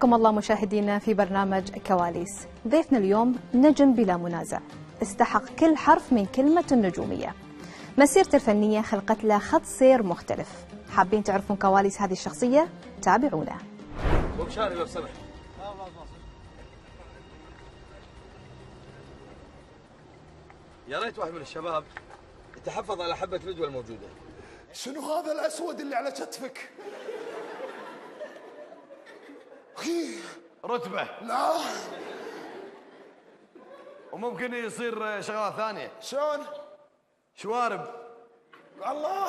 حياكم الله مشاهدينا في برنامج كواليس ضيفنا اليوم نجم بلا منازع استحق كل حرف من كلمة النجومية مسيرته الفنية خلقت له خط سير مختلف حابين تعرفون كواليس هذه الشخصية تابعونا يا ريت واحد من الشباب يتحفظ على حبة فيديو الموجودة شنو هذا الأسود اللي على كتفك؟ رتبة لا وممكن يصير شغلة ثانية شلون؟ شوارب الله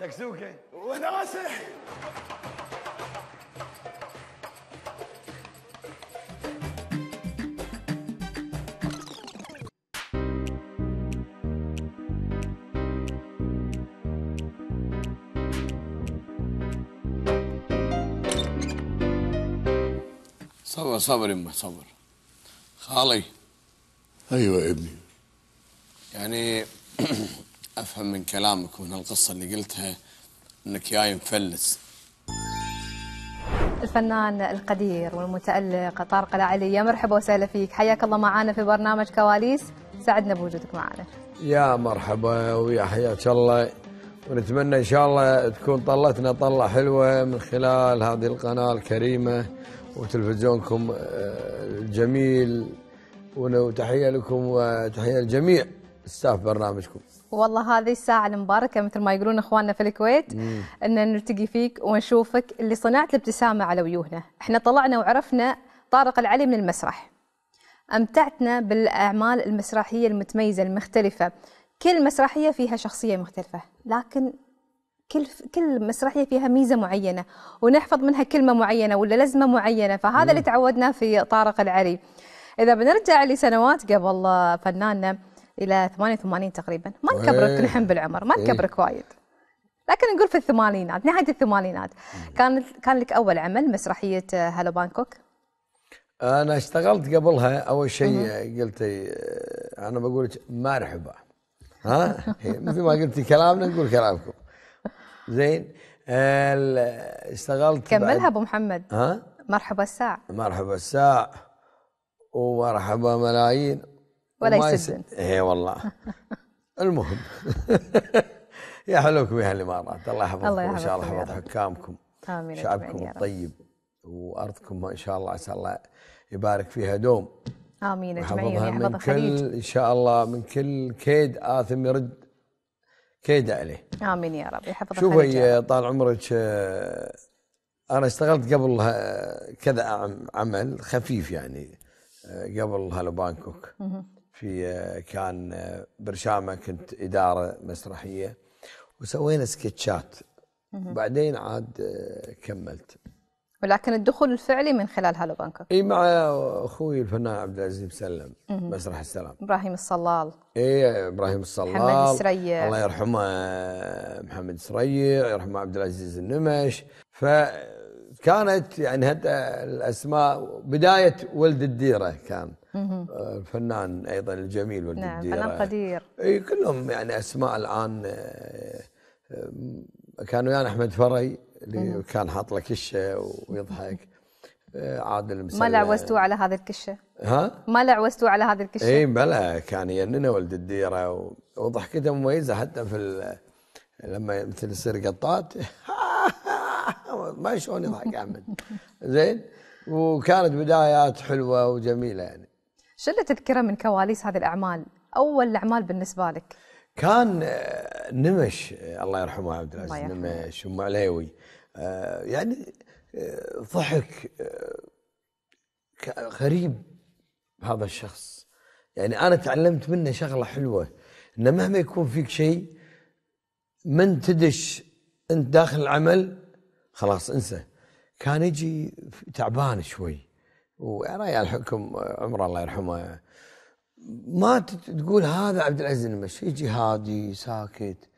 سكسوكة وناسة صبر وصبر صبر خالي ايوه يا ابني يعني افهم من كلامك ومن القصه اللي قلتها انك جاي مفلس الفنان القدير والمتألق طارق العلي يا مرحبا وسهلا فيك حياك الله معنا في برنامج كواليس سعدنا بوجودك معنا يا مرحبا ويا حياك الله ونتمنى ان شاء الله تكون طلتنا طله حلوه من خلال هذه القناه الكريمه وتلفزيونكم الجميل آه، وتحية لكم وتحية لجميع ستاف برنامجكم والله هذه الساعة المباركة مثل ما يقولون اخواننا في الكويت مم. ان نلتقي فيك ونشوفك اللي صنعت الابتسامة على وجوهنا، احنا طلعنا وعرفنا طارق العلي من المسرح. امتعتنا بالاعمال المسرحية المتميزة المختلفة. كل مسرحية فيها شخصية مختلفة، لكن كل كل مسرحيه فيها ميزه معينه ونحفظ منها كلمه معينه ولا لزمه معينه فهذا اللي تعودناه في طارق العري اذا بنرجع لسنوات قبل آه، فناننا الى 88 تقريبا ما نكبرك نحن بالعمر ما نكبرك وايد لكن نقول في الثمانينات نهايه الثمانينات كان كان لك اول عمل مسرحيه آه، هالو بانكوك انا اشتغلت قبلها اول شيء قلت آه، انا بقول لك مرحبا ها مثل ما قلتي كلامنا نقول كلامكم زين اشتغلت كملها ابو محمد ها مرحبا الساعة مرحبا الساعة ومرحبا ملايين ولا يسدن اي والله المهم يا حلوكم يا الامارات الله يحفظكم الله ان شاء الله يحفظ حكامكم امين شعبكم الطيب وارضكم ان شاء الله عسى الله يبارك فيها دوم امين اجمعين يحفظها من كل ان شاء الله من كل كيد اثم يرد كيد عليه امين يا رب يحفظك شوفي طال عمرك آه، انا اشتغلت قبل كذا عمل خفيف يعني آه، قبل هالو بانكوك في آه، كان برشامه كنت اداره مسرحيه وسوينا سكتشات بعدين عاد كملت ولكن الدخول الفعلي من خلال هالو بانكوك اي مع اخوي الفنان عبد العزيز مسلم مسرح السلام ابراهيم الصلال اي ابراهيم الصلال محمد السريع الله يرحمه محمد السريع يرحمه عبد العزيز النمش فكانت يعني هدا الاسماء بدايه ولد الديره كان الفنان ايضا الجميل ولد نعم الديره فنان قدير اي كلهم يعني اسماء الان آه، آه، كانوا ويانا يعني احمد فري اللي كان حاط له كشه ويضحك آه، عادل مسلم ما لعوستوا على هذه الكشه؟ ها؟ ما لعوستوا على هذه الكشه؟ اي بلى كان يننا ولد الديره وضحكته مميزه حتى في لما مثل يصير قطات ما شلون يضحك احمد زين وكانت بدايات حلوه وجميله يعني شو اللي تذكره من كواليس هذه الاعمال؟ اول الاعمال بالنسبه لك؟ كان آه، نمش الله يرحمه عبد العزيز نمش ام عليوي آه، يعني آه، ضحك آه، غريب هذا الشخص يعني انا تعلمت منه شغله حلوه انه مهما يكون فيك شيء من تدش انت داخل العمل خلاص انسى كان يجي تعبان شوي وريال حكم عمره الله يرحمه ما تقول هذا عبد العزيز المشي يجي هادي ساكت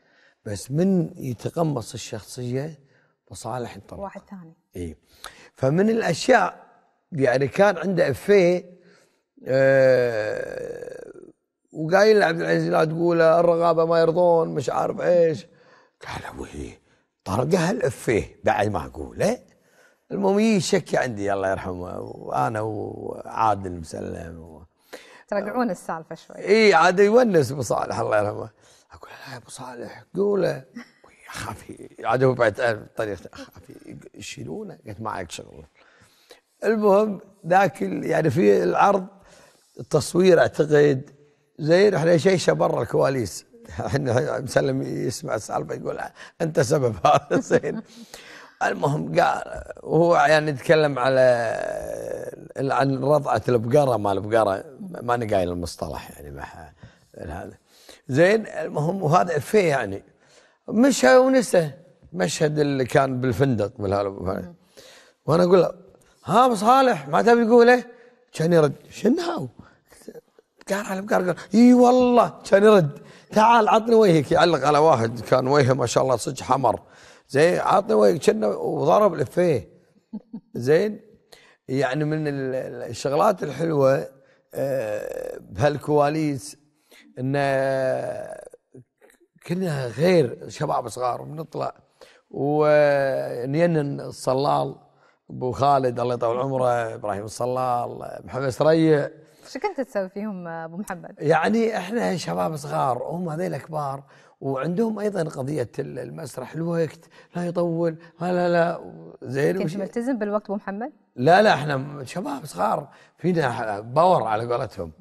بس من يتقمص الشخصيه وصالح الطرف واحد ثاني اي فمن الاشياء يعني كان عنده افيه أه وقايل لعبد العزيز لا تقوله الرغابه ما يرضون مش عارف ايش قال ابوي طرقه الافيه بعد ما اقوله المهم يجي شك عندي الله يرحمه وانا وعادل مسلم ترجعون السالفه شوي اي عاد يونس ابو صالح الله يرحمه اقول له يا ابو صالح قوله عاد هو بعد الطريق اخافي يشيلونه قلت ما عليك شغل المهم ذاك يعني في العرض التصوير اعتقد زين احنا شيشه برا الكواليس احنا مسلم يسمع السالفه يقول انت سبب هذا زين المهم قال وهو يعني يتكلم على عن رضعه البقره مال البقره ماني قايل المصطلح يعني هذا زين المهم وهذا افيه يعني مشى ونسى مشهد اللي كان بالفندق بالهالة وانا اقول له ها ابو صالح ما تبي تقوله؟ كان يرد شنو؟ على قال اي والله كان يرد تعال عطني وجهك يعلق على واحد كان وجهه ما شاء الله صدق حمر زين عطني وجهك كنا وضرب لفيه زين يعني من الشغلات الحلوه آه، بهالكواليس انه كنا غير شباب صغار بنطلع ونين الصلال ابو خالد الله يطول عمره ابراهيم الصلال محمد سريع شو كنت تسوي فيهم ابو محمد؟ يعني احنا شباب صغار وهم هذيل كبار وعندهم ايضا قضيه المسرح الوقت لا يطول لا لا لا زين كنت ملتزم بالوقت ابو محمد؟ لا لا احنا شباب صغار فينا باور على قولتهم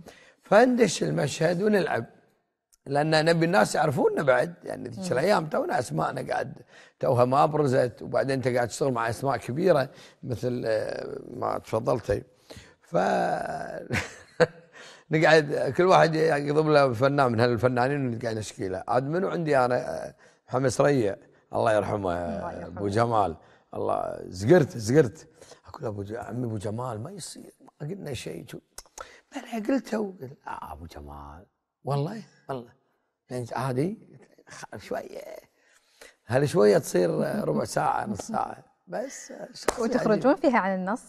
فندش المشهد ونلعب لان نبي الناس يعرفوننا بعد يعني ذيك الايام تونا اسماءنا قاعد توها ما برزت وبعدين انت قاعد تشتغل مع اسماء كبيره مثل آه، ما تفضلتي ف نقعد كل واحد يقضب يعني له فنان من هالفنانين ونقعد نشكي له عاد منو عندي انا آه، محمد سريع الله يرحمه آه، ابو جمال الله زقرت زقرت اقول ابو عمي ابو جمال ما يصير ما قلنا شيء بلا قلته قلت ابو جمال والله والله يعني عادي آه، شويه هل شويه تصير ربع ساعه نص ساعه بس وتخرجون فيها عن النص؟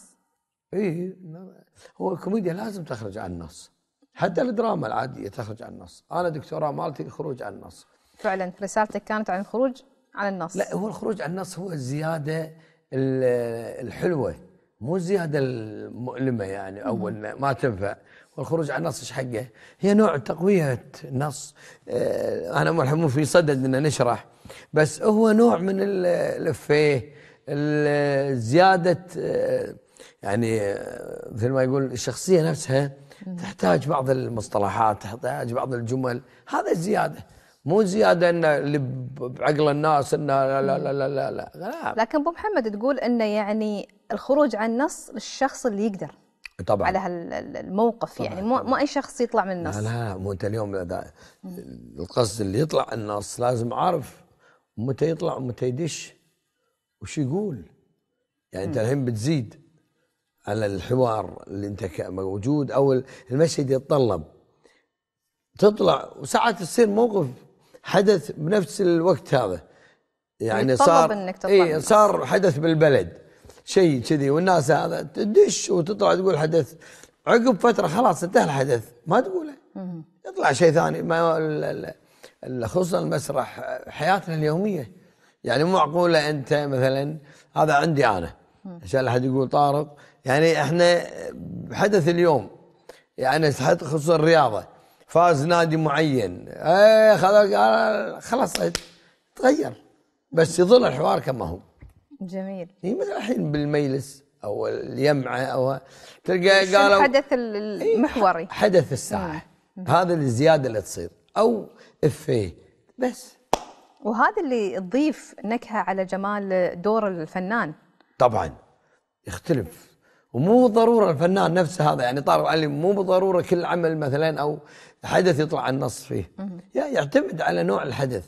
اي هو الكوميديا لازم تخرج عن النص حتى الدراما العاديه تخرج عن النص انا دكتوراه مالتي خروج عن النص فعلا رسالتك كانت عن الخروج عن النص لا هو الخروج عن النص هو الزياده الحلوه مو الزياده المؤلمه يعني او ما تنفع والخروج عن النص حقه هي نوع تقوية النص آه، أنا مرحب مو في صدد أن نشرح بس هو نوع من الفيه زيادة آه، يعني آه، مثل ما يقول الشخصية نفسها تحتاج بعض المصطلحات تحتاج بعض الجمل هذا زيادة مو زياده ان اللي بعقل الناس انه لا لا لا لا لا, لا. لكن ابو محمد تقول انه يعني الخروج عن النص للشخص اللي يقدر طبعا على هالموقف يعني طبعاً. مو, مو اي شخص يطلع من النص لا لا مو انت اليوم القصد اللي يطلع النص لازم اعرف متى يطلع ومتى يدش وش يقول يعني انت الحين بتزيد على الحوار اللي انت موجود او المشهد يتطلب تطلع وساعات تصير موقف حدث بنفس الوقت هذا يعني صار انك تطلع ايه صار حدث بالبلد شيء كذي والناس هذا تدش وتطلع تقول حدث عقب فتره خلاص انتهى الحدث ما تقوله يطلع شيء ثاني ما خصوصا المسرح حياتنا اليوميه يعني مو معقوله انت مثلا هذا عندي انا عشان لا احد يقول طارق يعني احنا حدث اليوم يعني خصوصا الرياضه فاز نادي معين ايه خلاص تغير بس يظل الحوار كما هو جميل هي مثل الحين بالميلس او اليمعه او تلقى قالوا الحدث إيه، المحوري حدث الساعه مم. هذا الزياده اللي تصير او افيه بس وهذا اللي تضيف نكهه على جمال دور الفنان طبعا يختلف ومو ضروره الفنان نفسه هذا يعني طارق علي مو بالضروره كل عمل مثلا او حدث يطلع النص فيه يعني يعتمد على نوع الحدث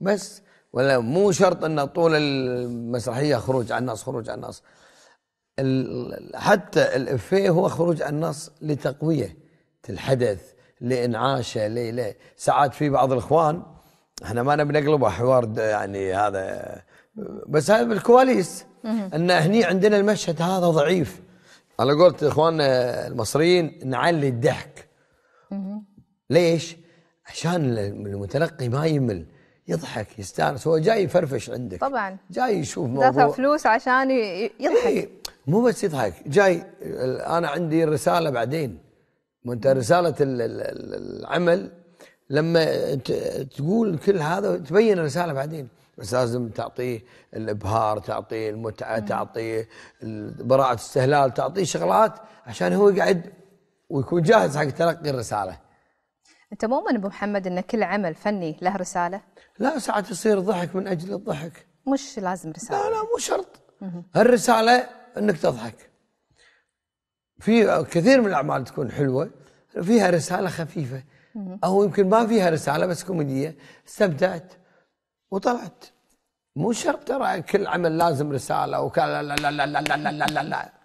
بس ولا مو شرط ان طول المسرحيه خروج عن النص خروج عن النص حتى الافيه هو خروج عن النص لتقويه الحدث لانعاشه ل ساعات في بعض الاخوان احنا ما نبي نقلبه حوار يعني هذا بس هذا بالكواليس ان هني عندنا المشهد هذا ضعيف على قولة اخواننا المصريين نعلي الضحك ليش؟ عشان المتلقي ما يمل يضحك يستانس هو جاي يفرفش عندك طبعا جاي يشوف موضوع دفع فلوس عشان يضحك إيه مو بس يضحك جاي انا عندي رساله بعدين ما انت رساله العمل لما تقول كل هذا تبين الرساله بعدين بس لازم تعطيه الابهار تعطيه المتعه تعطيه براءه استهلال تعطيه شغلات عشان هو يقعد ويكون جاهز حق تلقي الرساله أنت مؤمن أبو محمد أن كل عمل فني له رسالة؟ لا ساعات يصير ضحك من أجل الضحك مش لازم رسالة لا لا مو شرط الرسالة أنك تضحك في كثير من الأعمال تكون حلوة فيها رسالة خفيفة أو يمكن ما فيها رسالة بس كوميدية استمتعت وطلعت مو شرط ترى كل عمل لازم رسالة وكذا لا لا لا لا لا لا, لا, لا.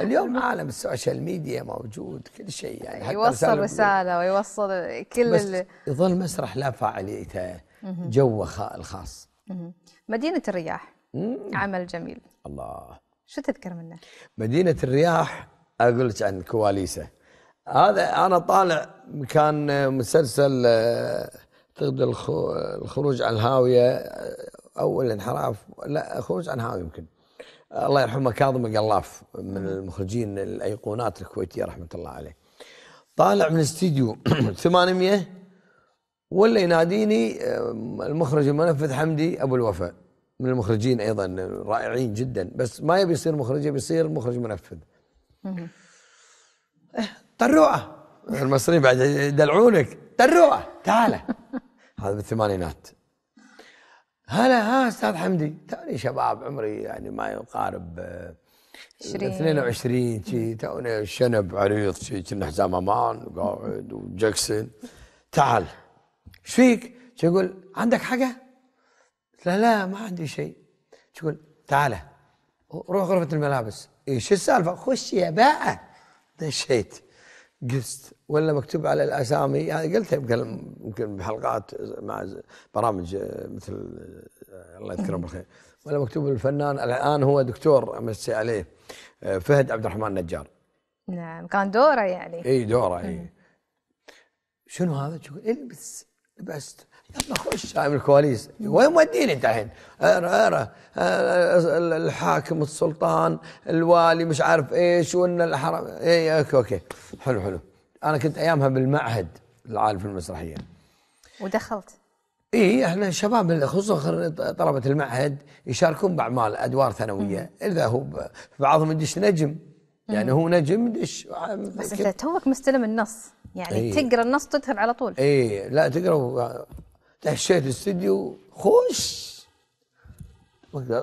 اليوم عالم السوشيال ميديا موجود كل شيء يعني حتى يوصل رساله ويوصل كل بس اللي يظل مسرح لا فعاليته جوه الخاص مدينه الرياح عمل جميل الله شو تذكر منه؟ مدينه الرياح اقول لك عن كواليسه هذا انا طالع كان مسلسل آه، تقدر الخروج عن الهاويه آه، اول انحراف لا خروج عن الهاويه يمكن الله يرحمه كاظم القلاف من المخرجين الايقونات الكويتيه رحمه الله عليه طالع من الاستديو 800 ولا يناديني آه، المخرج المنفذ حمدي ابو الوفاء من المخرجين ايضا رائعين جدا بس ما يبي يصير مخرج يبي يصير مخرج منفذ طروعه المصريين بعد يدلعونك طروعه تعال هذا بالثمانينات هلا ها استاذ حمدي توني شباب عمري يعني ما يقارب 22 آه، شي توني شنب عريض شي كنا حزام امان قاعد وجاكسون تعال ايش فيك؟ يقول عندك حاجه؟ قلت له لا ما عندي شيء يقول تعال روح غرفه الملابس ايش السالفه؟ خش يا باعه دشيت قست ولا مكتوب على الاسامي يعني قلتها يمكن يمكن بحلقات مع برامج مثل الله يذكره بالخير ولا مكتوب الفنان الان هو دكتور امسي عليه فهد عبد الرحمن نجار نعم كان دوره يعني اي دوره اي شنو هذا؟ البس إيه، لبست يلا خش عامل الكواليس وين موديني انت الحين؟ اقرا اقرا اه، الحاكم السلطان الوالي مش عارف ايش وان الحرم اي اوكي اوكي حلو حلو انا كنت ايامها بالمعهد العالي في المسرحيه ودخلت اي احنا شباب خصوصا طلبه المعهد يشاركون باعمال ادوار ثانويه اذا هو بعضهم يدش نجم يعني هو نجم يدش آه، بس انت توك مستلم النص يعني إيه. تقرا النص تذهب على طول اي لا تقرا دشيت الاستديو خوش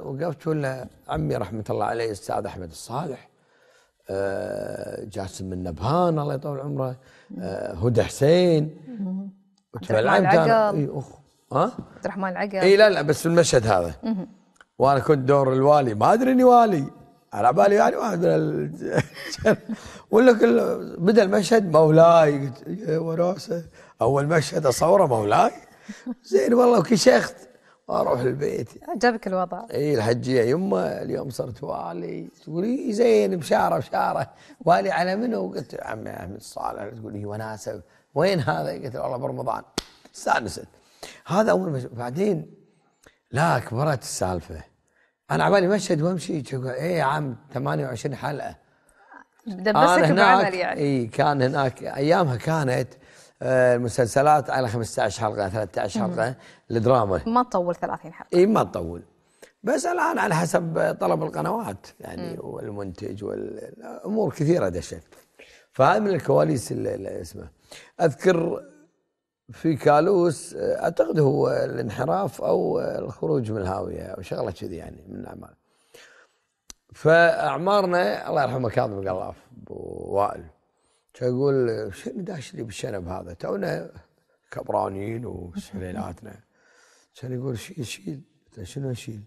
وقفت ولا عمي رحمه الله عليه الاستاذ احمد الصالح آه، جاسم النبهان الله يطول عمره آه، هدى حسين عبد الرحمن العقل ها؟ عبد الرحمن العقل اي لا لا بس في المشهد هذا وانا كنت دور الوالي ما ادري اني والي على بالي يعني واحد من ال... ولا كل بدا المشهد مولاي قلت إيه، وراسه اول مشهد اصوره مولاي زين والله وكشخت واروح البيت عجبك الوضع اي الحجيه يمه اليوم صرت والي تقول زين بشاره بشاره والي على منو قلت عمي احمد صالح تقول لي وناسه وين هذا قلت والله برمضان استانست هذا اول مش... بعدين لا كبرت السالفه انا على بالي مشهد وامشي اي عام 28 حلقه دبسك بعمل يعني اي كان هناك ايامها كانت آه، المسلسلات على 15 حلقه 13 حلقه الدراما ما تطول 30 حلقه اي ما تطول بس الان على حسب طلب القنوات يعني مم. والمنتج والامور كثيره دشت فهذه من الكواليس اللي اسمه اذكر في كالوس آه، اعتقد هو الانحراف او الخروج من الهاويه او شغله كذي يعني من الاعمال فاعمارنا الله يرحمه كاظم قلاف ووائل تقول شنو داشني بالشنب هذا تونا كبرانين وسحليلاتنا كان يقول شيل شيل شنو اشيل؟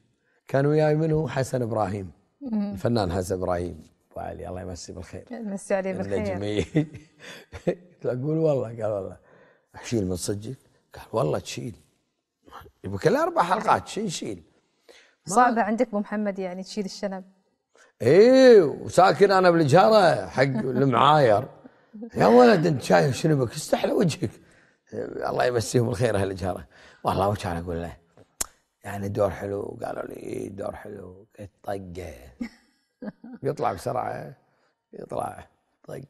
كان وياي منه حسن ابراهيم الفنان حسن ابراهيم ابو علي الله يمسيه بالخير يمسي عليه بالخير قلت له اقول والله قال والله شيل من صدقك؟ قال والله تشيل كل اربع حلقات شي نشيل صعبه عندك ابو محمد يعني تشيل الشنب ايه وساكن انا بالجهره حق المعاير يا ولد انت شايف شنو بك استحلى وجهك الله يمسيهم بالخير اهل الجاره والله وش انا اقول له يعني دور حلو قالوا لي دور حلو قلت طقه يطلع بسرعه يطلع طقه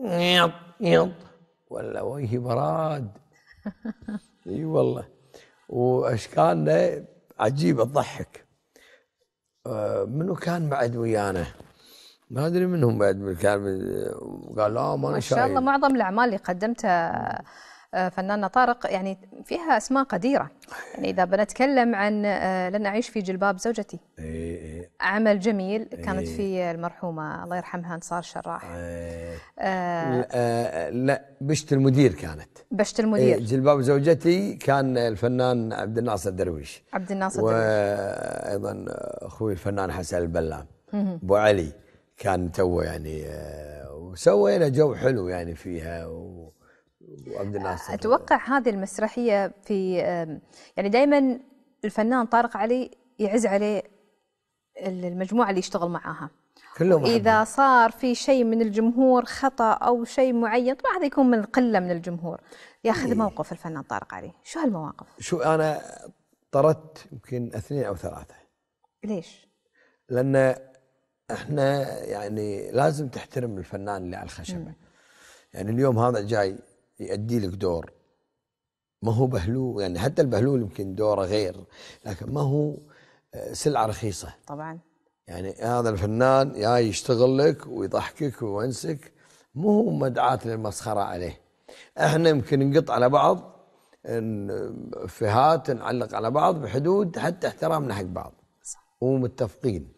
يط يط ولا وجهي براد اي والله واشكالنا عجيبه تضحك آه، منو كان بعد ويانا؟ ما ادري منهم بعد كان قال لا آه، ما انا ما شاء الله معظم الاعمال اللي قدمتها آه، فنانة طارق يعني فيها أسماء قديرة يعني إذا بنتكلم عن آه، لن أعيش في جلباب زوجتي إيه، إيه. عمل جميل كانت إيه. في المرحومة الله يرحمها أنصار شراح آه لا بشت المدير كانت بشت المدير جلباب زوجتي كان الفنان عبد الناصر درويش عبد الناصر درويش وأيضا أخوي الفنان حسن البلام أبو علي كان تو يعني آه، وسوينا جو حلو يعني فيها و وعبد الناصر اتوقع هذه المسرحيه في يعني دائما الفنان طارق علي يعز عليه المجموعه اللي يشتغل معاها كلهم اذا صار في شيء من الجمهور خطا او شيء معين طبعا هذا يكون من قله من الجمهور ياخذ إيه. موقف الفنان طارق علي شو هالمواقف شو انا طردت يمكن اثنين او ثلاثه ليش لان احنا يعني لازم تحترم الفنان اللي على الخشبه يعني اليوم هذا جاي يؤدي لك دور ما هو بهلول يعني حتى البهلول يمكن دوره غير لكن ما هو آه، سلعه رخيصه طبعا يعني هذا الفنان يا يشتغل لك ويضحكك ويونسك مو هو مدعاة للمسخرة عليه احنا يمكن نقط على بعض آه، فهات نعلق على بعض بحدود حتى احترامنا حق بعض صح. ومتفقين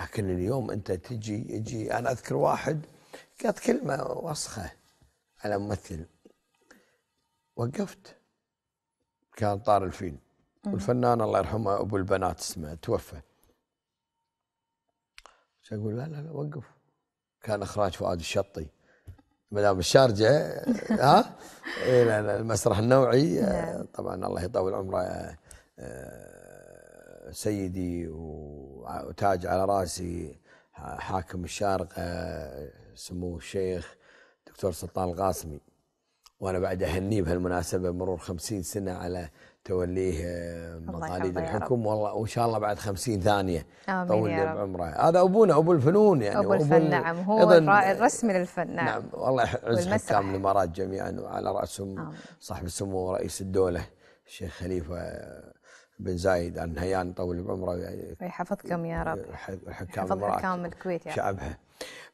لكن اليوم انت تجي يجي انا اذكر واحد قالت كلمه وسخه على ممثل وقفت كان طار الفيل والفنان الله يرحمه ابو البنات اسمه توفى اقول لا لا لا وقف كان اخراج فؤاد الشطي مدام الشارجه ها إيه المسرح النوعي نعم. طبعا الله يطول عمره آه، آه، سيدي وتاج على راسي حاكم الشارقة آه، سمو الشيخ دكتور سلطان القاسمي وأنا بعد أهنيه بهالمناسبة مرور خمسين سنة على توليه آه، مقاليد الحكم والله وان شاء الله بعد خمسين ثانيه آمين طول يا رب. بعمره هذا ابونا ابو الفنون يعني ابو الفن أبو نعم هو الراعي الرسمي للفن نعم, نعم والله يعز حكام الامارات جميعا وعلى راسهم صاحب السمو رئيس الدوله الشيخ خليفه بن زايد عن هيان طول بعمره يحفظكم يعني يا رب الحكام يحفظ حكام الكويت يعني. شعبها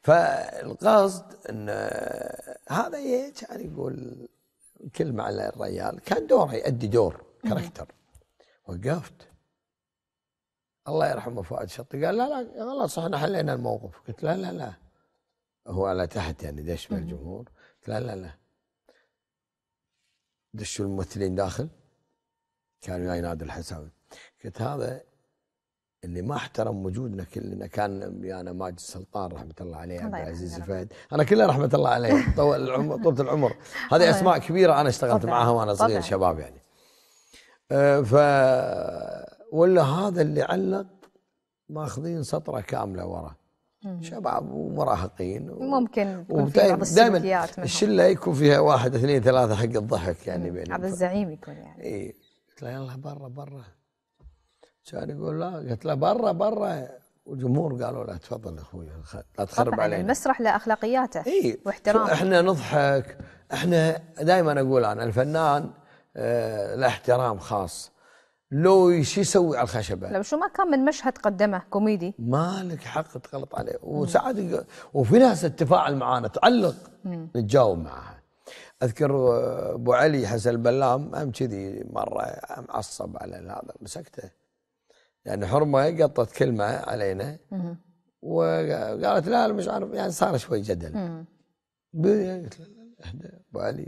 فالقصد ان آه، هذا كان يعني يقول كلمه على الريال كان دوره يؤدي دور كاركتر وقفت الله يرحمه فؤاد شطي قال لا لا خلاص احنا حلينا الموقف قلت لا لا لا هو على تحت يعني دش بالجمهور الجمهور قلت لا لا لا دشوا الممثلين داخل كان وياي نادر الحساوي قلت هذا اللي ما احترم وجودنا كلنا كان ويانا ماجد سلطان رحمه الله عليه عبد العزيز الفهد انا كله رحمه الله عليه طول العمر طولة العمر هذه اسماء كبيره انا اشتغلت معها وانا صغير شباب يعني أه، ف ولا هذا اللي علق ماخذين سطره كامله وراه شباب ومراهقين و... ممكن دائما الشله يكون فيها واحد اثنين ثلاثه حق الضحك يعني بين عبد الزعيم يكون يعني اي قلت له يلا برا برا كان يقول لا قلت له برا برا والجمهور قالوا لا تفضل اخوي لا تخرب يعني علينا المسرح لاخلاقياته اي واحترامه احنا نضحك احنا دائما اقول انا الفنان اه له احترام خاص لو شو يسوي على الخشبه لو شو ما كان من مشهد قدمه كوميدي مالك حق تغلط عليه وساعات وفي ناس تتفاعل معانا تعلق نتجاوب معها اذكر آه، ابو علي حسن البلام هم كذي مره معصب على هذا مسكته يعني حرمه قطت كلمه علينا وقالت لا مش عارف يعني صار شوي جدل قلت له ابو علي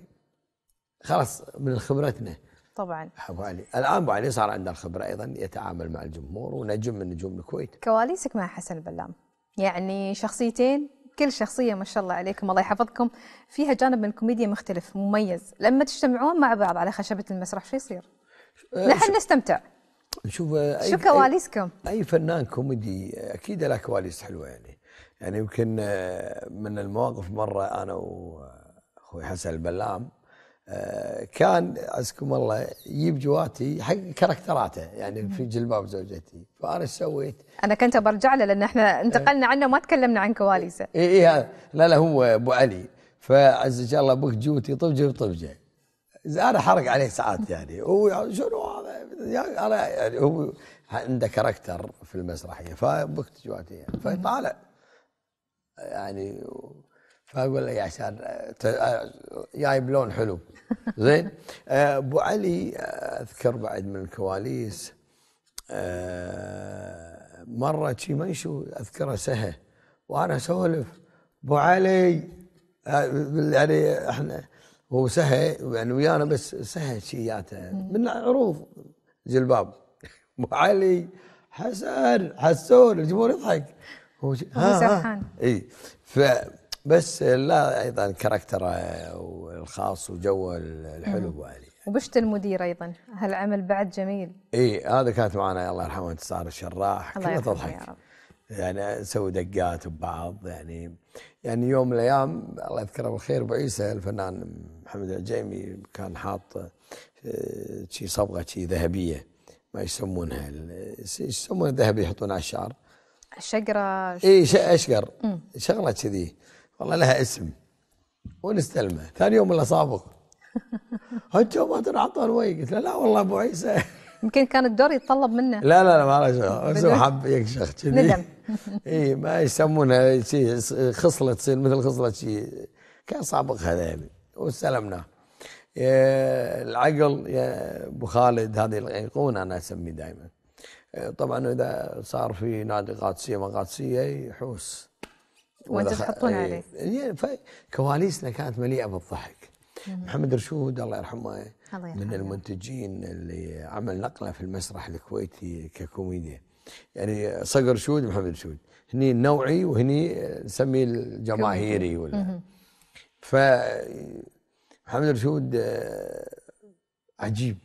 خلاص من خبرتنا طبعا ابو علي الان ابو علي صار عنده الخبره ايضا يتعامل مع الجمهور ونجم من نجوم الكويت كواليسك مع حسن البلام يعني شخصيتين كل شخصية ما شاء الله عليكم الله يحفظكم فيها جانب من الكوميديا مختلف مميز لما تجتمعون مع بعض على خشبة المسرح شو يصير؟ نحن أه، نستمتع نشوف أي شو كواليسكم؟ أي فنان كوميدي أكيد له كواليس حلوة يعني يعني يمكن أه، من المواقف مرة أنا وأخوي حسن البلام كان عزكم الله يجيب جواتي حق كاركتراته يعني في جلباب زوجتي فانا سويت انا كنت برجع له لان احنا إيه. انتقلنا عنه ما تكلمنا عن كواليسه اي اي لا لا هو ابو علي فعز الله ابوك جوتي طبجه بطبجه انا حرق عليه ساعات يعني هو شنو هذا انا يعني هو عنده كاركتر في المسرحيه فبكت جواتي يعني فطالع يعني فاقول له يا عشان آه، جايب لون حلو زين آه، ابو علي آه، اذكر بعد من الكواليس مره شي يشو اذكره سهى وانا اسولف ابو علي يعني احنا هو سهى يعني ويانا بس سهى شياته من عروض جلباب ابو علي حسن حسون الجمهور يضحك هو ها, ها اي ف بس لا ايضا كاركتره الخاص وجوه الحلو علي وبشت المدير ايضا هالعمل بعد جميل اي هذا كانت معنا الله يرحمه انتصار الشراح كنا تضحك يعني نسوي دقات ببعض يعني يعني يوم من الايام الله يذكره بالخير ابو عيسى الفنان محمد العجيمي كان حاط آه، شي صبغه شي ذهبيه ما يسمونها يسمونها ذهب يحطون على الشعر الشقره اي اشقر شغله كذي والله لها اسم ونستلمه ثاني يوم اللي صابغ انت ما تنعطى الوي قلت له لا والله ابو عيسى يمكن كان الدور يتطلب منه لا لا لا ما بس هو حب يكشخ ندم اي ما يسمونه شيء خصله تصير مثل خصله شيء كان سابق هذا يعني واستلمناه العقل يا ابو خالد هذه الأيقونة انا اسميه دائما طبعا اذا صار في نادي قادسيه ما قادسيه يحوس وانت تحطون إيه. عليه يعني إيه، فكواليسنا كانت مليئه بالضحك محمد رشود الله يرحمه من المنتجين اللي عمل نقله في المسرح الكويتي ككوميديا يعني صقر شود محمد رشود هني النوعي وهني نسميه الجماهيري ولا ف محمد رشود آه، عجيب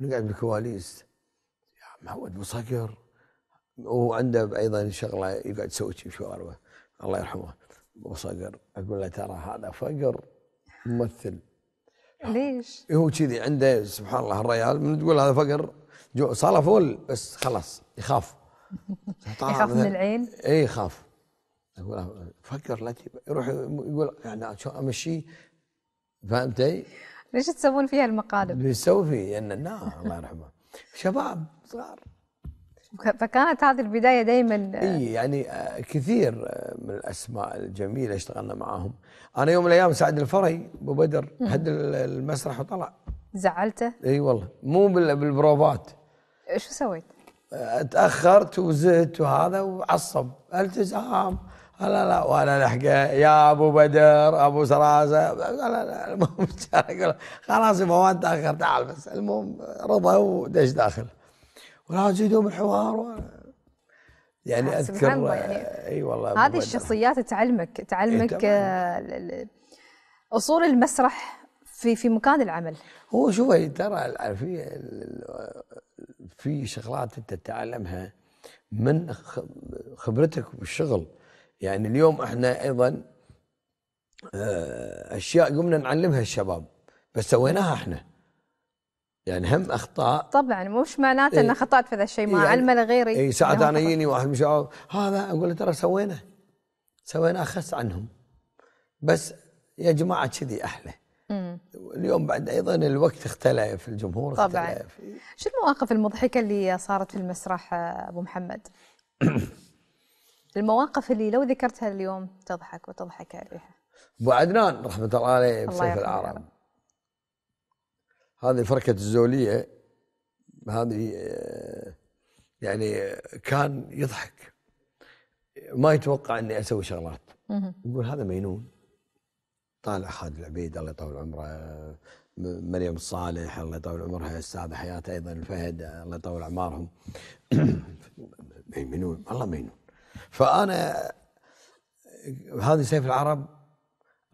نقعد بالكواليس يا معود بصقر وعنده ايضا شغله يقعد يسوي في شواربه الله يرحمه ابو صقر اقول له ترى هذا فقر ممثل ليش؟ هو كذي عنده سبحان الله الريال من تقول هذا فقر صاله فول بس خلاص يخاف يخاف من العين؟ اي يخاف اقول فقر لا يروح يقول يعني شو امشي فهمتي؟ ليش تسوون فيها المقالب؟ بيسوي فيه لان يعني نعم، الله يرحمه شباب صغار فكانت هذه البدايه دائما آه، اي يعني آه، كثير آه، من الاسماء الجميله اشتغلنا معاهم انا يوم من الايام سعد الفري ابو بدر هد المسرح وطلع زعلته؟ اي والله مو بالبروفات شو سويت؟ تاخرت وزهت وهذا وعصب التزام لا لا وانا لحقه يا ابو بدر ابو سرازه لا لا المهم خلاص يبا ما تاخر تعال بس المهم رضا ودش داخل ولا ازيدهم الحوار و... يعني اذكر يعني آه، اي والله هذه الشخصيات تعلمك تعلمك إيه، آه، اصول المسرح في في مكان العمل هو شوفي ترى في في شغلات انت تتعلمها من خبرتك بالشغل يعني اليوم احنا ايضا آه، اشياء قمنا نعلمها الشباب بس سويناها احنا يعني هم اخطاء طبعا مش معناته إيه ان خطات في ذا الشيء ما يعني علمه لغيري اي ساعات انا يعني يجيني واحد من الشباب هذا اقول له ترى سوينا سوينا اخس عنهم بس يا جماعه كذي احلى اليوم بعد ايضا الوقت اختلف الجمهور طبعا. اختلف شو المواقف المضحكه اللي صارت في المسرح آه، ابو محمد؟ المواقف اللي لو ذكرتها اليوم تضحك وتضحك عليها ابو عدنان رحمه الله عليه بسيف العرب هذه فركة الزولية هذه آه، يعني كان يضحك ما يتوقع اني اسوي شغلات يقول هذا مينون طالع خالد العبيد الله يطول عمره مريم الصالح الله يطول عمرها استاذ حياته ايضا الفهد الله يطول اعمارهم مينون والله مينون فانا هذه سيف العرب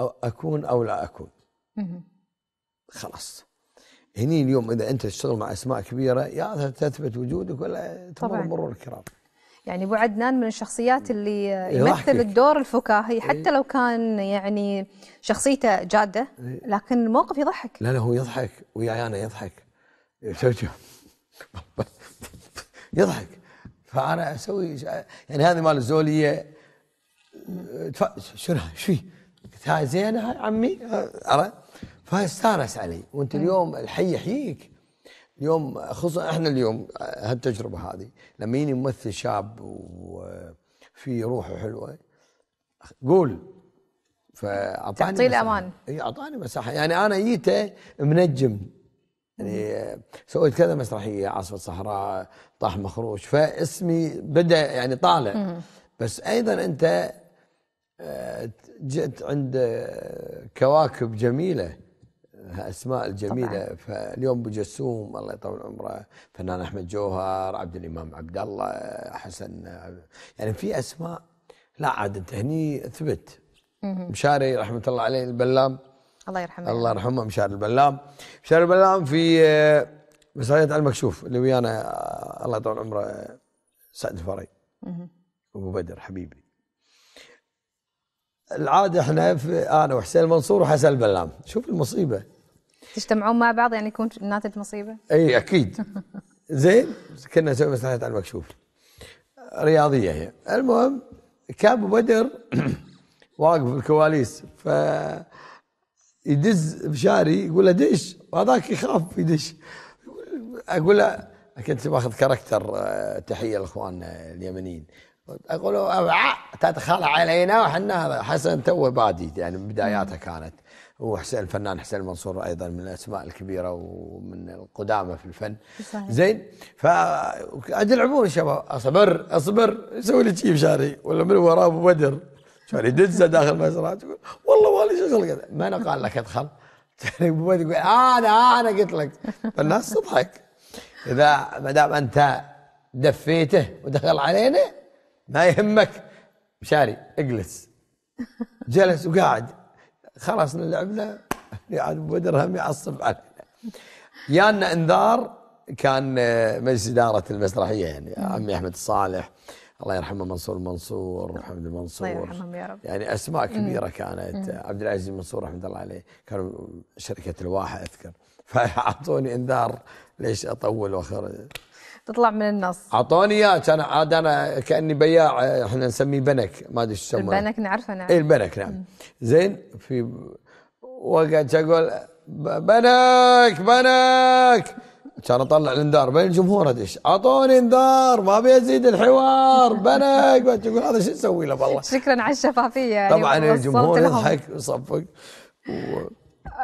أو اكون او لا اكون خلاص هني اليوم اذا انت تشتغل مع اسماء كبيره يا تثبت وجودك ولا تمر مرور الكرام يعني ابو عدنان من الشخصيات اللي يمثل الدور الفكاهي إيه. حتى لو كان يعني شخصيته جاده إيه. لكن الموقف يضحك لا لا هو يضحك ويا عيانه يضحك يضحك فانا اسوي يعني هذه مال الزوليه شنو شو فيه؟ قلت هاي زينه هاي عمي أه، عرفت فاستانس علي وانت اليوم الحي يحييك اليوم خصوصا احنا اليوم هالتجربه هذه لما يجيني ممثل شاب وفي روحه حلوه قول فاعطاني تعطيه الامان اي اعطاني مساحه يعني انا جيته منجم يعني سويت كذا مسرحيه عاصفه صحراء طاح مخروش فاسمي بدا يعني طالع بس ايضا انت آه، جئت عند آه، كواكب جميله اسماء الجميله طبعا. فاليوم ابو جسوم الله يطول عمره فنان احمد جوهر عبد الامام عبد الله حسن يعني في اسماء لا عاد هني ثبت مشاري رحمه الله عليه البلام الله يرحمه الله يرحمه مشاري البلام مشاري البلام في آه، مسرحيه المكشوف اللي ويانا آه، الله يطول عمره آه، سعد الفري ابو بدر حبيبي العاده احنا في انا وحسين المنصور وحسن البلام شوف المصيبه تجتمعون مع بعض يعني يكون ناتج مصيبه؟ اي اكيد زين كنا نسوي مسرحيات على المكشوف رياضيه هي المهم كان ابو بدر واقف في الكواليس ف يدز بشاري يقول له دش وهذاك يخاف يدش اقول له كنت ماخذ كاركتر آه، تحيه لاخواننا اليمنيين اقول له تدخل علينا وحنا حسن تو بادي يعني بداياته كانت وحسين الفنان حسين المنصور ايضا من الاسماء الكبيره ومن القدامى في الفن صحيح. زين فقاعد يلعبون الشباب اصبر اصبر يسوي لي شيء بشاري ولا من وراه ابو بدر شاري دزه داخل المسرح تقول والله والي شغل كذا ما انا قال لك ادخل ابو بدر يقول انا انا قلت لك فالناس تضحك اذا ما دام انت دفيته ودخل علينا ما يهمك مشاري اجلس جلس وقاعد خلاص لعبنا يعني درهم يعصب علينا يانا انذار كان آه، مجلس اداره المسرحيه يعني عمي احمد الصالح الله يرحمه منصور المنصور حمد المنصور الله يرحمهم يا رب يعني اسماء كبيره كانت عبد العزيز المنصور رحمه الله عليه كانوا شركه الواحه اذكر فاعطوني انذار ليش اطول واخر تطلع من النص اعطوني اياه كان عاد انا كاني بياع احنا نسميه بنك ما ادري ايش يسمونه البنك نعرفه نعم اي البنك نعم زين في وقعد اقول بنك بنك كان اطلع الانذار بين الجمهور ادش اعطوني انذار ما ابي ازيد الحوار بنك تقول هذا شو نسوي له والله شكرا على الشفافيه يعني طبعا الجمهور يضحك ويصفق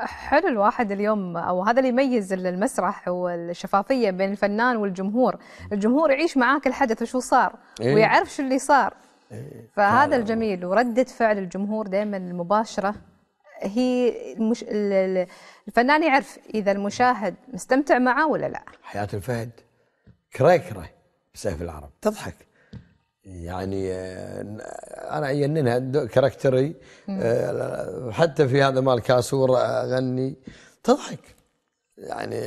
حلو الواحد اليوم او هذا اللي يميز المسرح والشفافيه بين الفنان والجمهور، الجمهور يعيش معاك الحدث وشو صار إيه؟ ويعرف شو اللي صار. إيه. فهذا الجميل ورده فعل الجمهور دائما المباشره هي المش... الفنان يعرف اذا المشاهد مستمتع معه ولا لا. حياه الفهد كريكره بسيف العرب تضحك يعني آه، انا يننها كاركتري آه، حتى في هذا مال كاسور آه، اغني تضحك يعني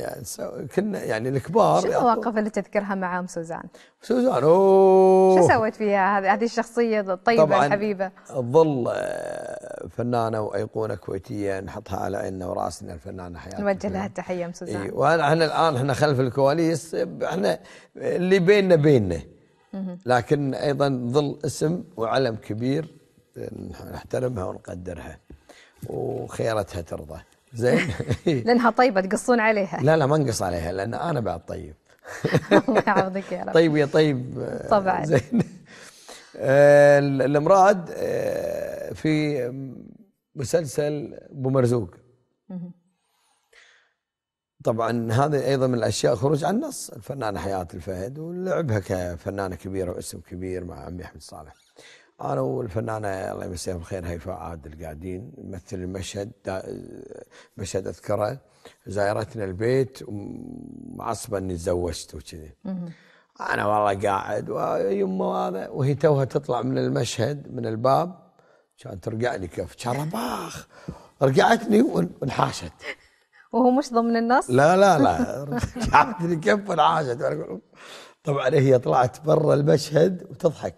كنا يعني الكبار شو المواقف اللي تذكرها مع ام سوزان؟ سوزان اوه شو سويت فيها هذه الشخصيه الطيبه طبعاً الحبيبه؟ تظل آه، فنانه وايقونه كويتيه نحطها على عيننا وراسنا الفنانه حياتنا نوجه لها التحيه ام سوزان اي احنا الان احنا خلف الكواليس احنا اللي بيننا بيننا لكن ايضا ظل اسم وعلم كبير نحترمها ونقدرها وخيرتها ترضى زين لانها طيبه تقصون عليها لا لا ما نقص عليها لان انا بعد طيب الله يعوضك يا رب طيب يا طيب طبعا زين آه، المراد آه، في مسلسل ابو مرزوق طبعا هذه ايضا من الاشياء خروج عن النص الفنانه حياه الفهد ولعبها كفنانه كبيره واسم كبير مع عمي احمد صالح انا والفنانه الله يمسيها بالخير هيفاء عادل قاعدين نمثل المشهد مشهد اذكره زايرتنا البيت معصبه اني تزوجت وكذي انا والله قاعد ويما هذا وهي توها تطلع من المشهد من الباب كانت ترقعني لي كف شرباخ رباخ رقعتني وانحاشت وهو مش ضمن النص لا لا لا رجعتني كف انعاشت طبعا هي طلعت برا المشهد وتضحك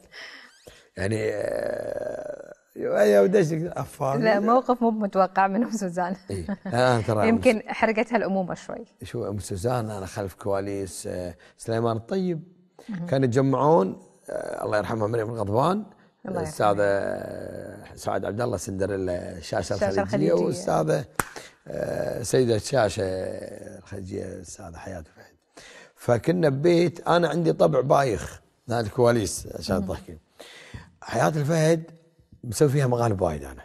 يعني آه، يا وديش افار لا موقف مو متوقع من ام سوزان إيه؟ آه، انا ترى يمكن حرقتها الامومه شوي شو ام سوزان انا خلف كواليس آه، سليمان الطيب كانوا يتجمعون الله يرحمها مريم الغضبان الاستاذه سعاد عبد الله سندريلا الشاشه الخليجيه والاستاذه سيدة شاشة الخارجية السعادة حياة فهد فكنا ببيت أنا عندي طبع بايخ هذه الكواليس عشان تضحكي حياة الفهد مسوي فيها مقالب وايد أنا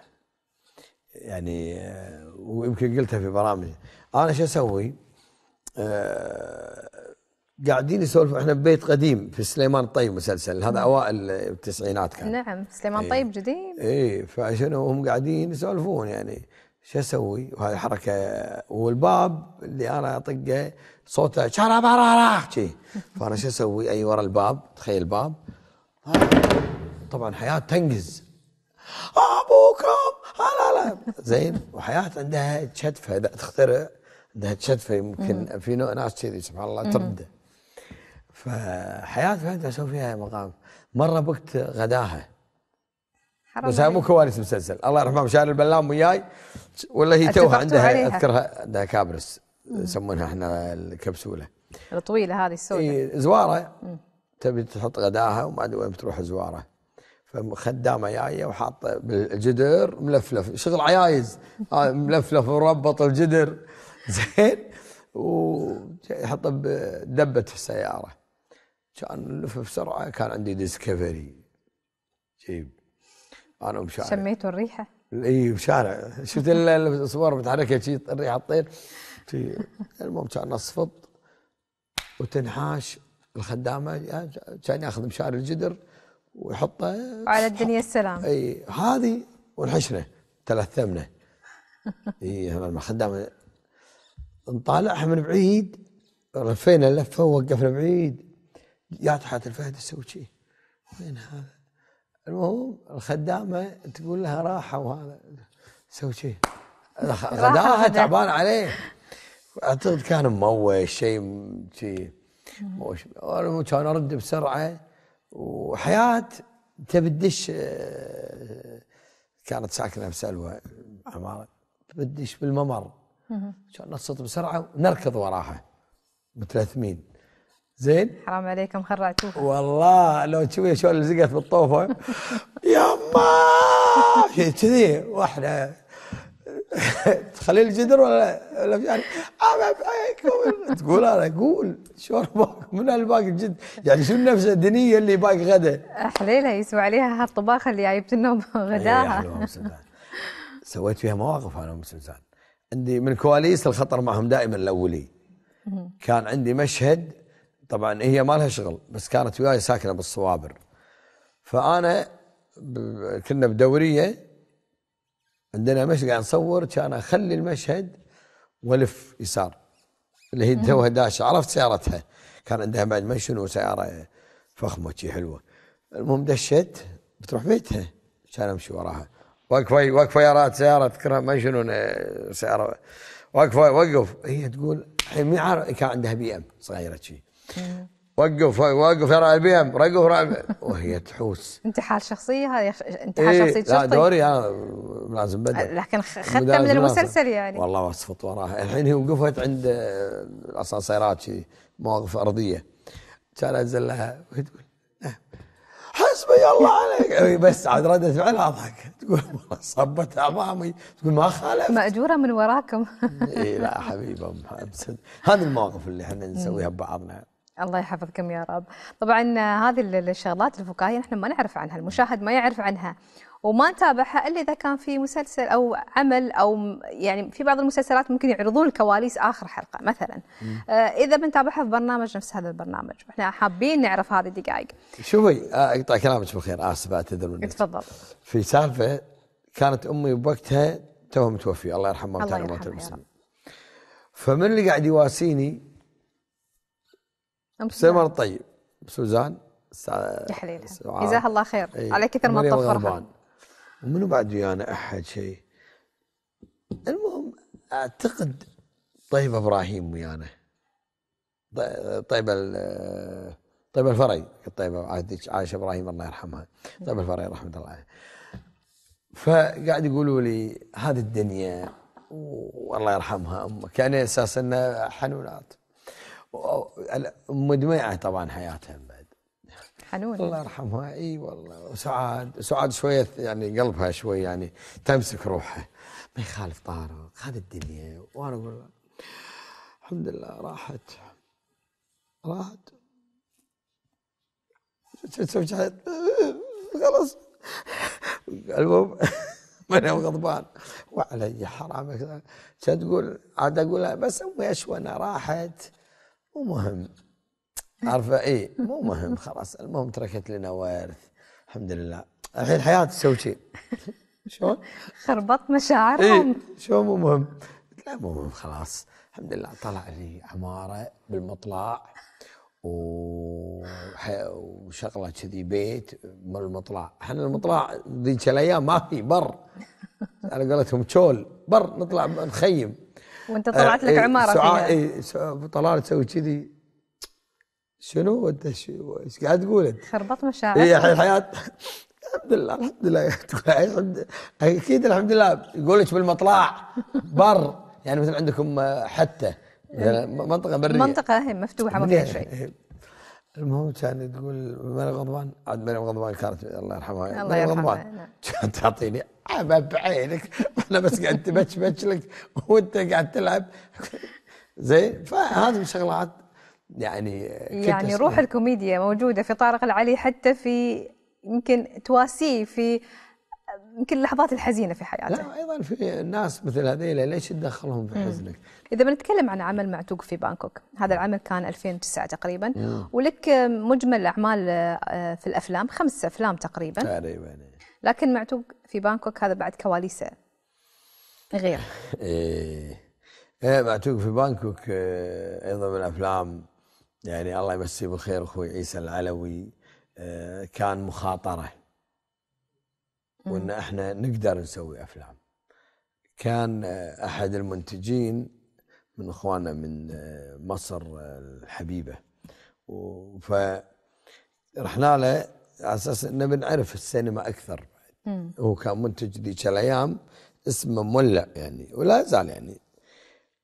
يعني آه، ويمكن قلتها في برامج أنا شو أسوي؟ أه قاعدين يسولفوا احنا ببيت قديم في سليمان طيب مسلسل هذا اوائل التسعينات كان نعم سليمان ايه طيب جديد اي فشنو هم قاعدين يسولفون يعني شو اسوي؟ وهذه حركه والباب اللي انا اطقه صوته شارع شي فانا شو اسوي؟ اي ورا الباب تخيل الباب طبعا حياه تنقز ابوكم لا لا زين وحياه عندها تشتفه اذا تخترع عندها تشتفه يمكن في نوع ناس كذي سبحان الله ترده فحياه فهمت اسوي فيها مقام مره بكت غداها حرام بس مو كواليس مسلسل الله يرحمه شاعر البلام وياي ولا هي توها عندها عليها. اذكرها عندها كابرس يسمونها احنا الكبسوله الطويله هذه السوداء زواره تبي تحط غداها وما ادري وين بتروح زواره فخدامه جايه وحاطه بالجدر ملفلف شغل عيايز آه، ملفلف وربط الجدر زين ويحطه بدبه في السياره كان نلف بسرعه كان عندي ديسكفري جيب انا مشاعر سميته الريحه؟ اي بشارع شفت الصور متحركه شي الريحه الطير المهم كان اصفط وتنحاش الخدامه كان ياخذ مشاري الجدر ويحطه على الدنيا السلام اي هذه ونحشنا تلثمنا اي الخدامه نطالعها من بعيد لفينا لفه ووقفنا بعيد يا تحت الفهد تسوي شيء وين هذا؟ المهم الخدامه تقول لها راحه وهذا سوي شيء غداها تعبان عليه اعتقد كان مموه شيء شيء انا كان ارد بسرعه وحياه تبي تدش آه، كانت ساكنه بسلوى عماره تبي تدش بالممر كان نصط بسرعه ونركض وراها متلثمين زين حرام عليكم خرعتوها والله لو تشوفي شلون لزقت بالطوفه يما كذي واحنا تخلي الجدر ولا ولا يعني تقول انا اقول شلون باك من الباقي جد يعني شو النفس الدنيه اللي باقي غدا احليلها يسوى عليها هالطباخه اللي جايبت لنا غداها إيه، سويت فيها مواقف انا ام سوزان عندي من كواليس الخطر معهم دائما الاولي كان عندي مشهد طبعا هي ما لها شغل بس كانت وياي ساكنه بالصوابر فانا كنا بدوريه عندنا مشهد قاعد نصور كان اخلي المشهد والف يسار اللي هي توها داش عرفت سيارتها كان عندها بعد ما شنو سياره فخمه شي حلوه المهم دشت بتروح بيتها كان امشي وراها واقفه واقفه يا رات سياره تذكرها ما شنو سياره واقفه وقف هي تقول الحين عارف كان عندها بي ام صغيره شي وقف وقف يا رعبيم رقف رعبيم وهي تحوس انتحال شخصيه هذه انتحال إيه شخصيه لا دوري انا لازم بدل لكن خدته من المسلسل يعني والله وصفت وراها الحين هي وقفت عند آه، الاسانسيرات شي مواقف ارضيه كان انزل لها وهي تقول حسبي الله عليك بس عاد ردت فعل اضحك تقول والله صبت امامي تقول ما خالف ماجوره من وراكم اي لا حبيبي هذه المواقف اللي احنا نسويها ببعضنا الله يحفظكم يا رب طبعا هذه الشغلات الفكاهيه نحن ما نعرف عنها المشاهد ما يعرف عنها وما نتابعها الا اذا كان في مسلسل او عمل او يعني في بعض المسلسلات ممكن يعرضون الكواليس اخر حلقه مثلا آه اذا بنتابعها في برنامج نفس هذا البرنامج احنا حابين نعرف هذه الدقائق شوفي اقطع آه، كلامك بالخير اسف اعتذر منك تفضل في سالفه كانت امي بوقتها توها متوفيه الله يرحمها وتعالى موت المسلمين فمن اللي قاعد يواسيني سمر نعم. طيب سوزان سع... يحليلها جزاها الله خير ايه. على كثر ما تطفرها ومنو بعد ويانا احد شيء المهم اعتقد طيب ابراهيم ويانا طيبه طيبه طيب الفري طيبه عايشه ابراهيم الله يرحمها طيبه الفري رحمه الله عليه فقاعد يقولوا لي هذه الدنيا والله يرحمها امك يعني اساس انها حنونات مدمعه طبعا حياتها بعد حنونه الله يرحمها اي والله سعاد سعاد شويه يعني قلبها شوي يعني تمسك روحها ما يخالف طارق هذا الدنيا وانا اقول الحمد لله راحت راحت خلاص المهم من يوم غضبان وعلي حرام كذا تقول عاد اقول بس امي اشوى انا راحت مو مهم عارفه ايه مو مهم خلاص المهم تركت لنا وارث الحمد لله الحين حياه تسوي شيء شلون؟ خربطت مشاعرهم إيه شو مو مهم لا مو مهم خلاص الحمد لله طلع لي عماره بالمطلع وشغله كذي بيت من المطلع احنا المطلع ذيك الايام ما في بر على قولتهم تشول بر نطلع نخيم وانت آه، طلعت لك إيه، عماره سعاد اي طلال تسوي كذي شنو انت ايش قاعد تقول انت؟ خربط مشاعر اي الحين الحياه الحمد لله الحمد لله اكيد الحمد لله يقول لك بالمطلع بر يعني مثل عندكم حته إيه. منطقه بريه منطقه إيه، مفتوحه ما فيها شيء المهم كان تقول مريم غضبان عاد مريم غضبان كانت الله يرحمها الله مريم غضبان نعم. كانت تعطيني عباب بعينك انا بس قاعد تبشبش لك وانت قاعد تلعب زين فهذه الشغلات يعني يعني روح الكوميديا موجوده في طارق العلي حتى في يمكن تواسيه في يمكن اللحظات الحزينه في حياته لا ايضا في ناس مثل هذيل ليش تدخلهم في حزنك؟ اذا بنتكلم عن عمل معتوق في بانكوك، هذا العمل كان 2009 تقريبا مم. ولك مجمل اعمال آه، في الافلام خمس افلام تقريبا تقريبا لكن معتوق في بانكوك هذا بعد كواليسه غير إيه. ايه معتوق في بانكوك آه، ايضا من الافلام يعني الله يمسيه بالخير اخوي عيسى العلوي آه، كان مخاطره وان احنا نقدر نسوي افلام كان احد المنتجين من اخواننا من مصر الحبيبه ف رحنا له على اساس انه بنعرف السينما اكثر مم. هو كان منتج ذيك الايام اسمه مولع يعني ولا زال يعني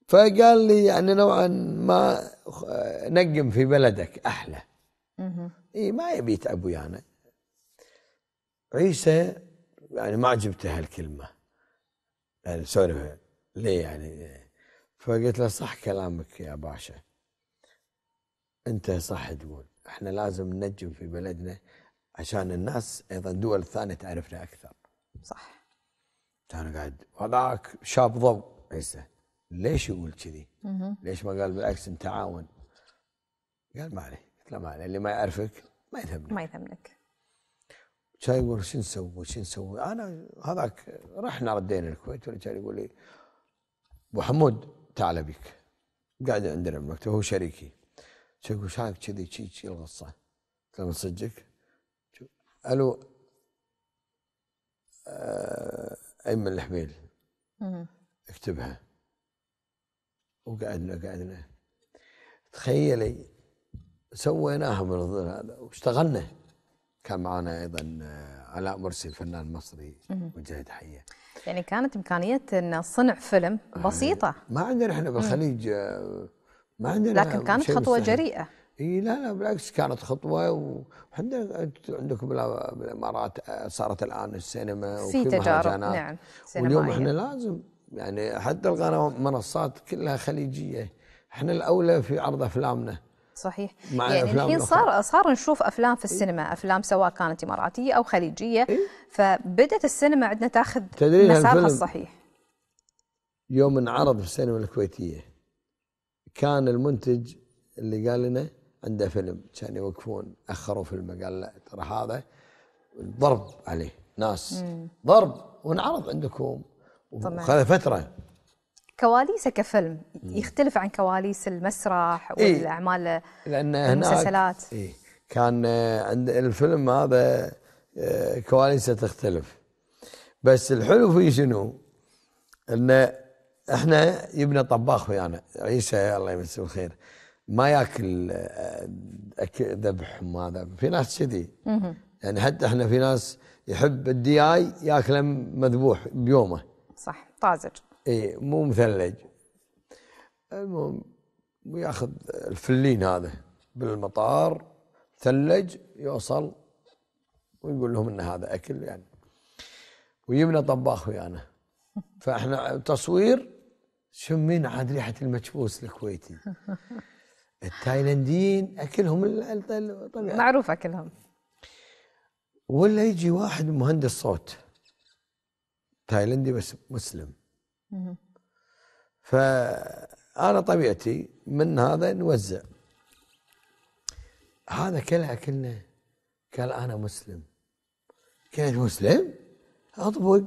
فقال لي يعني نوعا ما نقم في بلدك احلى اي ما يبي يتعب ويانا عيسى يعني ما عجبته هالكلمه يعني سولف ليه يعني فقلت له صح كلامك يا باشا انت صح تقول احنا لازم ننجم في بلدنا عشان الناس ايضا دول ثانيه تعرفنا اكثر صح كان قاعد هذاك شاب ضوء عيسى ليش يقول كذي؟ ليش ما قال بالعكس نتعاون؟ قال ما عليه قلت له ما عليه اللي ما يعرفك ما يذهبني ما يذهبنك يقول شو نسوي شو نسوي انا هذاك رحنا ردينا الكويت ولا كان يقول لي ابو حمود تعال بيك قاعد عندنا بالمكتب هو شريكي يقول شايف كذي كذي الغصه قلت له صدقك الو ايمن آه، الحميل اكتبها وقعدنا قعدنا تخيلي سويناها من هذا واشتغلنا كان معنا ايضا آه، علاء مرسي الفنان المصري مجاهد حيه يعني كانت امكانيه ان صنع فيلم بسيطه ما عندنا احنا بالخليج آه، ما عندنا لكن كانت خطوه جريئه اي لا لا بالعكس كانت خطوه وحنا عندكم بالامارات آه، صارت الان السينما في تجارب نعم واليوم احنا لازم يعني حتى القنوات منصات كلها خليجيه احنا الاولى في عرض افلامنا صحيح مع يعني الحين صار صار نشوف افلام في إيه. السينما افلام سواء كانت اماراتيه او خليجيه إيه؟ فبدت السينما عندنا تاخذ مسارها الصحيح يوم انعرض في السينما الكويتيه كان المنتج اللي قال لنا عنده فيلم كان يوقفون اخروا فيلم قال لا ترى هذا ضرب عليه ناس مم. ضرب وانعرض عندكم وخذ فتره كواليسه كفيلم يختلف عن كواليس المسرح إيه. والاعمال إيه؟ لان المسلسلات إيه؟ كان آه، عند الفيلم هذا آه، كواليسه تختلف بس الحلو فيه شنو؟ ان احنا يبنى طباخ ويانا عيسى الله يمسيه بالخير ما ياكل آه، ذبح ما ذبح في ناس كذي يعني حتى احنا في ناس يحب الدياي ياكله مذبوح بيومه صح طازج اي مو مثلج المهم وياخذ الفلين هذا بالمطار ثلج يوصل ويقول لهم ان هذا اكل يعني ويمنا طباخ ويانا فاحنا تصوير شمين عاد ريحه المكبوس الكويتي التايلنديين اكلهم طبيعي معروف اكلهم ولا يجي واحد مهندس صوت تايلندي بس مسلم فأنا طبيعتي من هذا نوزع هذا كلها كلنا قال أنا مسلم كان مسلم أطبق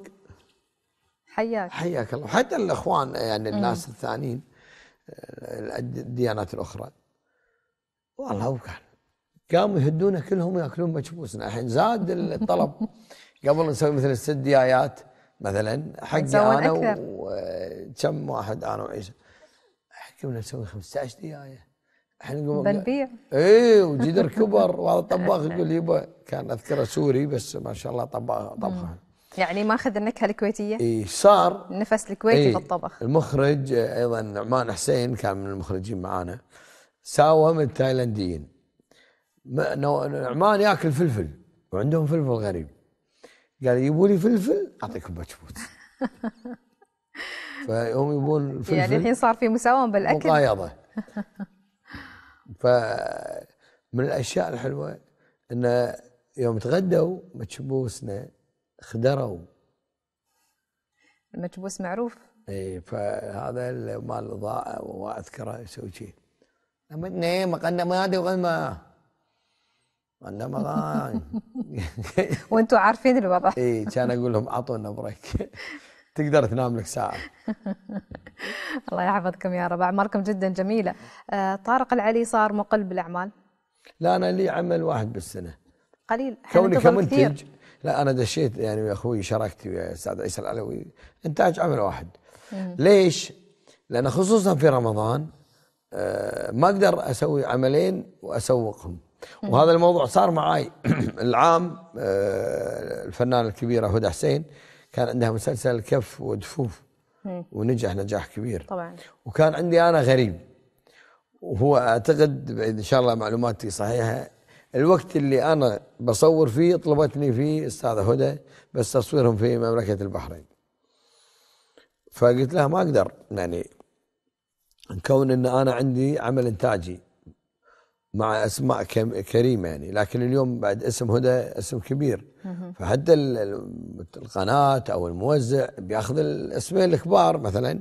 حياك حياك الله حتى الإخوان يعني الناس الثانيين الديانات الأخرى والله وكان قاموا يهدونا كلهم ياكلون مكبوسنا الحين زاد الطلب قبل نسوي مثل الست ديايات مثلا حقي انا وكم واحد انا وعيسى احنا كنا نسوي 15 دقيقه احنا نقوم بنبيع اي وجدر كبر وهذا الطباخ يقول يبا كان اذكره سوري بس ما شاء الله طباخ طبخه يعني ما اخذ النكهه الكويتيه اي صار نفس الكويتي إيه في الطبخ المخرج ايضا نعمان حسين كان من المخرجين معانا ساوم التايلانديين نعمان ياكل فلفل وعندهم فلفل غريب قال يبوا لي فلفل اعطيكم بشبوت فهم يبون الفلفل يعني الحين صار في مساومه بالاكل مقايضه فمن الاشياء الحلوه انه يوم تغدوا مكبوسنا خدروا المكبوس معروف اي فهذا مال الاضاءه واذكره يسوي شيء لما نعم، ما قلنا ما ادري ما عندما وانتم عارفين الوضع اي كان اقول لهم اعطونا بريك تقدر تنام لك ساعه الله يحفظكم يا رب اعماركم جدا جميله آه، طارق العلي صار مقل بالاعمال لا انا لي عمل واحد بالسنه قليل كوني كمنتج لا انا دشيت يعني ويا اخوي شاركت ويا استاذ عيسى العلوي انتاج عمل واحد ليش؟ لان خصوصا في رمضان آه، ما اقدر اسوي عملين واسوقهم وهذا الموضوع صار معي العام آه، الفنانة الكبيرة هدى حسين كان عندها مسلسل كف ودفوف ونجح نجاح كبير طبعا وكان عندي أنا غريب وهو أعتقد إن شاء الله معلوماتي صحيحة الوقت اللي أنا بصور فيه طلبتني فيه أستاذة هدى بس تصويرهم في مملكة البحرين فقلت لها ما أقدر يعني كون أن أنا عندي عمل إنتاجي مع اسماء كريمه يعني لكن اليوم بعد اسم هدى اسم كبير فحتى القناه او الموزع بياخذ الاسمين الكبار مثلا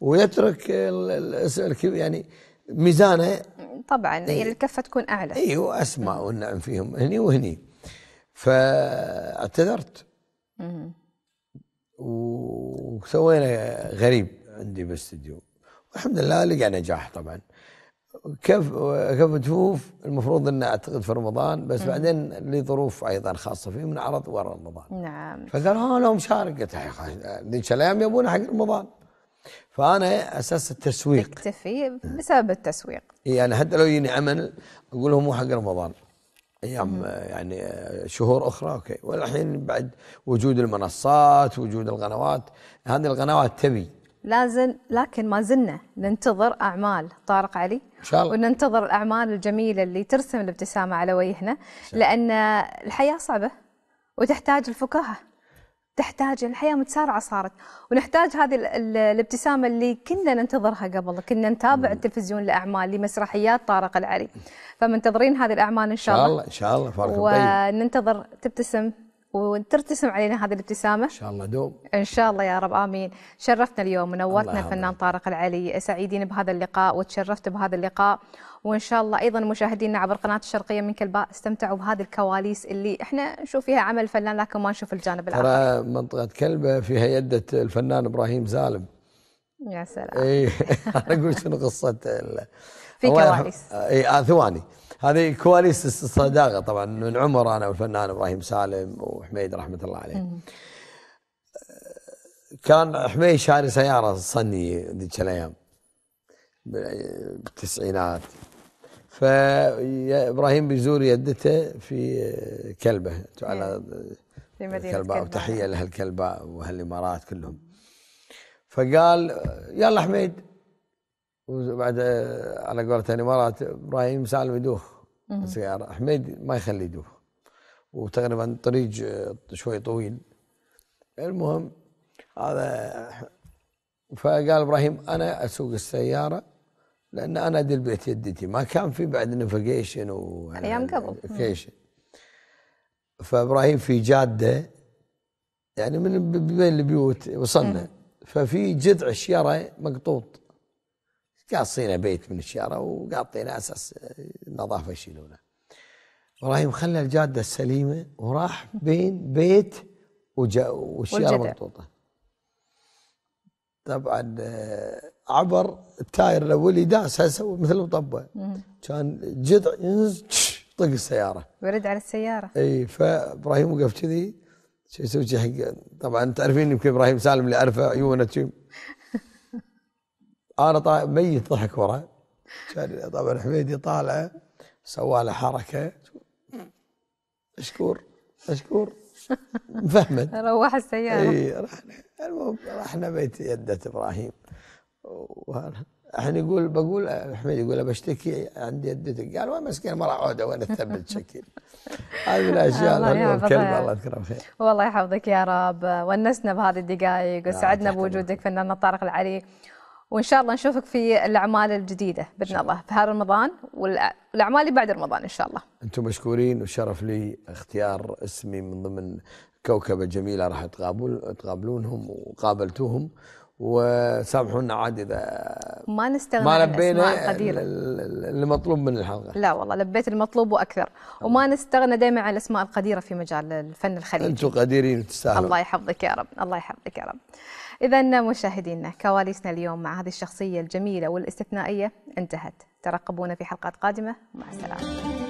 ويترك الاسم الكبير يعني ميزانه طبعا هي إيه. يعني الكفه تكون اعلى اي واسماء والنعم فيهم هني وهني فاعتذرت وسوينا غريب عندي بالاستديو والحمد لله لقى نجاح طبعا كف كف جفوف المفروض انه اعتقد في رمضان بس م. بعدين لظروف ايضا خاصه فيه من عرض ورا رمضان نعم فقال ها آه، لو مشارك قلت ذيك الايام يبون حق رمضان فانا اساس التسويق تكتفي بسبب التسويق يعني حتى لو يجيني عمل اقول لهم مو حق رمضان ايام يعني شهور اخرى اوكي والحين بعد وجود المنصات وجود القنوات هذه القنوات تبي لازم لكن ما زلنا ننتظر اعمال طارق علي ان شاء الله وننتظر الاعمال الجميله اللي ترسم الابتسامه على وجهنا لان الحياه صعبه وتحتاج الفكاهه تحتاج الحياه متسارعه صارت ونحتاج هذه الابتسامه اللي كنا ننتظرها قبل كنا نتابع التلفزيون الاعمال لمسرحيات طارق العري فمنتظرين هذه الاعمال ان شاء الله ان شاء الله ان شاء الله وننتظر تبتسم وترتسم علينا هذه الابتسامة إن شاء الله دوم إن شاء الله يا رب آمين شرفتنا اليوم ونورتنا الفنان طارق العلي سعيدين بهذا اللقاء وتشرفت بهذا اللقاء وإن شاء الله أيضا مشاهدينا عبر قناة الشرقية من كلباء استمتعوا بهذه الكواليس اللي إحنا نشوف فيها عمل الفنان لكن ما نشوف الجانب الآخر ترى منطقة كلبة فيها يدة الفنان إبراهيم زالم يا سلام اي انا اقول شنو قصه في كواليس اي آه، ثواني هذه كواليس الصداقه طبعا من عمر انا والفنان ابراهيم سالم وحميد رحمه الله عليه كان حميد شاري سياره صني ذيك الايام بالتسعينات فابراهيم بيزور يدته في كلبه على نعم. في مدينه كلباء وتحيه لاهل كلباء واهل الامارات كلهم فقال يلا حميد وبعد آه، على قولة الامارات يعني، ابراهيم سالم يدوخ السياره حميد ما يخلي يدوخ وتقريبا طريق آه، شوي طويل المهم هذا فقال ابراهيم انا اسوق السياره لان انا ادي البيت يدتي ما كان في بعد نافيجيشن و ايام يعني قبل فابراهيم في جاده يعني من بين البيوت وصلنا ففي جذع الشيره مقطوط قاصينه بيت من الشارع وقاطينه اساس النظافه يشيلونه. ابراهيم خلى الجاده السليمه وراح بين بيت والشارع مقطوطه طبعا آه، عبر التاير الاولي داس هسه مثل مطبه كان جذع طق السياره ورد على السياره اي فابراهيم وقف كذي شو يسوي حق طبعا تعرفين يمكن ابراهيم سالم اللي اعرفه عيونه انا طالع ميت ضحك ورا كان طبعا حميدي طالع سوى له حركه مشكور مشكور مفهمن روح السياره اي رحنا المهم رحنا بيت يدة ابراهيم احنا يقول بقول حميد يقول بشتكي عند يدتك قال وين مسكين مرة عوده وين تثبت شكي هذه الاشياء الكلمه الله يذكره بخير والله يحفظك يا رب ونسنا بهذه الدقائق وسعدنا بوجودك فنان طارق العلي وان شاء الله نشوفك في الاعمال الجديده باذن الله في هذا رمضان والاعمال اللي بعد رمضان ان شاء الله. انتم مشكورين وشرف لي اختيار اسمي من ضمن كوكبه جميله راح تقابل تقابلونهم وقابلتوهم وسامحونا عاد اذا ما نستغنى ما لبينا المطلوب من الحلقه لا والله لبيت المطلوب واكثر وما نستغنى دائما عن الاسماء القديره في مجال الفن الخليجي انتم قديرين وتستاهلون الله يحفظك يا رب الله يحفظك يا رب إذا مشاهدينا كواليسنا اليوم مع هذه الشخصية الجميلة والاستثنائية انتهت ترقبونا في حلقات قادمة مع السلامة